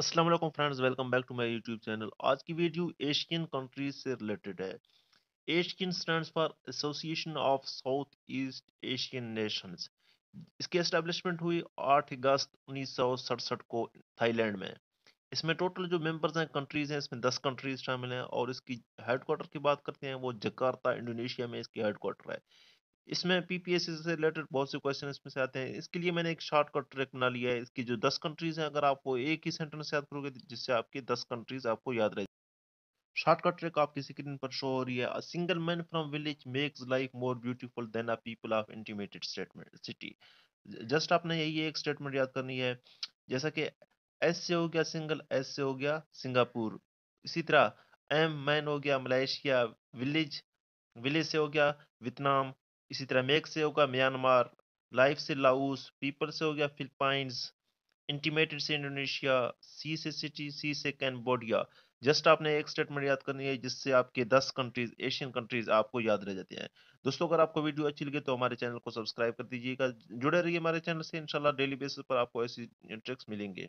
Aslam friends welcome back to my YouTube channel आज की video Asian countries से related है ASEAN stands for Association of South East Asian Nations इसकी establishment हुई 8 अगस्त उन्नीस को थाईलैंड में इसमें टोटल जो मेंबर्स हैं कंट्रीज हैं इसमें 10 कंट्रीज शामिल हैं और इसकी हेडकोार्टर की बात करते हैं वो जकार्ता इंडोनेशिया में इसकी हेडकोार्टर है इसमें पीपीएससी से रिलेटेड बहुत से क्वेश्चन इसमें से आते हैं इसके लिए मैंने एक शॉर्टकट ट्रैक बना लिया है इसकी जो दस कंट्रीज हैं अगर आप वो एक ही सेंटेंस याद करोगे जिससे आपकी दस कंट्रीज आपको याद रह शॉर्टकट ट्रैक आपकी स्क्रीन पर शो हो रही है a single man from village makes life more beautiful than a people of intimated statement city just आपने यही एक स्टेटमेंट याद करनी है जैसा कि एस से हो गया सिंगल एस से हो गया सिंगापुर इसी तरह एम मैन हो गया मलेशिया विलेज विलेज से हो गया वियतनाम इसी तरह मेक से होगा म्यांमार लाइफ से लाउस पीपल से हो गया फिलिपाइंस इंटीमेटेड से इंडोनेशिया सी से सिटी सी से कैनबोडिया जस्ट आपने एक स्टेटमेंट याद करनी है जिससे आपके 10 कंट्रीज एशियन कंट्रीज आपको याद रह जाते हैं दोस्तों अगर आपको वीडियो अच्छी लगे तो हमारे चैनल को सब्सक्राइब कर दीजिएगा जुड़े रहिए हमारे चैनल से इंशाल्लाह डेली बेसिस पर आपको ऐसी ट्रिक्स मिलेंगे